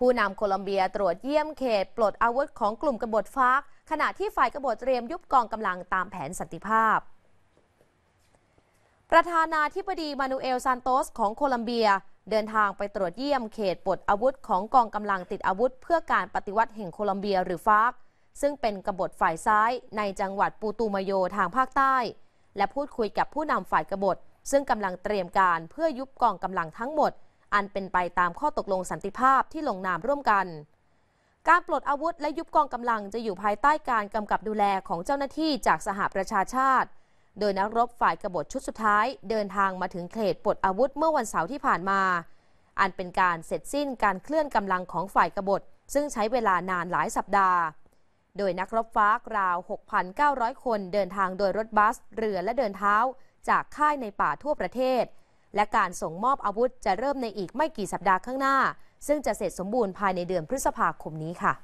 ผู้นำโคลอมเบียตรวจเยี่ยมเขต ปลดอาวุธของกลุ่มกบฏฟากขณะที่ฝ่ายกบฏเตรียมยุบกองกำลังตามแผนสันติภาพ ประธานาธิบดีมานูเอลซานโตสของโคลอมเบียเดินทางไปตรวจเยี่ยมเขตปลดอาวุธ ของกองกำลังติดอาวุธ เพื่อการปฏิวัติแห่งโคลอมเบียหรือฟากซึ่งเป็นกบฏฝ่ายซ้ายในจังหวัดปูตูมาโยทางภาคใต้ และพูดคุยกับผู้นำฝ่ายกบฏซึ่งกำลังเตรียมการเพื่อยุบกองกำลังทั้งหมดอันเป็นไปตามข้อตกลงสันติภาพที่ลงนามร่วมกัน การปลดอาวุธและยุบกองกำลังจะอยู่ภายใต้การกำกับดูแลของเจ้าหน้าที่จากสหประชาชาติ โดยนักรบฝ่ายกบฏชุดสุดท้าย เดินทางมาถึงเขตปลดอาวุธเมื่อวันเสาร์ที่ผ่านมา อันเป็นการเสร็จสิ้นการเคลื่อนกำลังของฝ่ายกบฏ ซึ่งใช้เวลานานหลายสัปดาห์ โดยนักรบฟ้าราว 6,900 คนเดินทางโดยรถบัสเรือและเดินเท้า จากค่ายในป่าทั่วประเทศและการส่งมอบอาวุธจะเริ่มในอีกไม่กี่สัปดาห์ข้างหน้า ซึ่งจะเสร็จสมบูรณ์ภายในเดือนพฤษภาคมนี้ค่ะ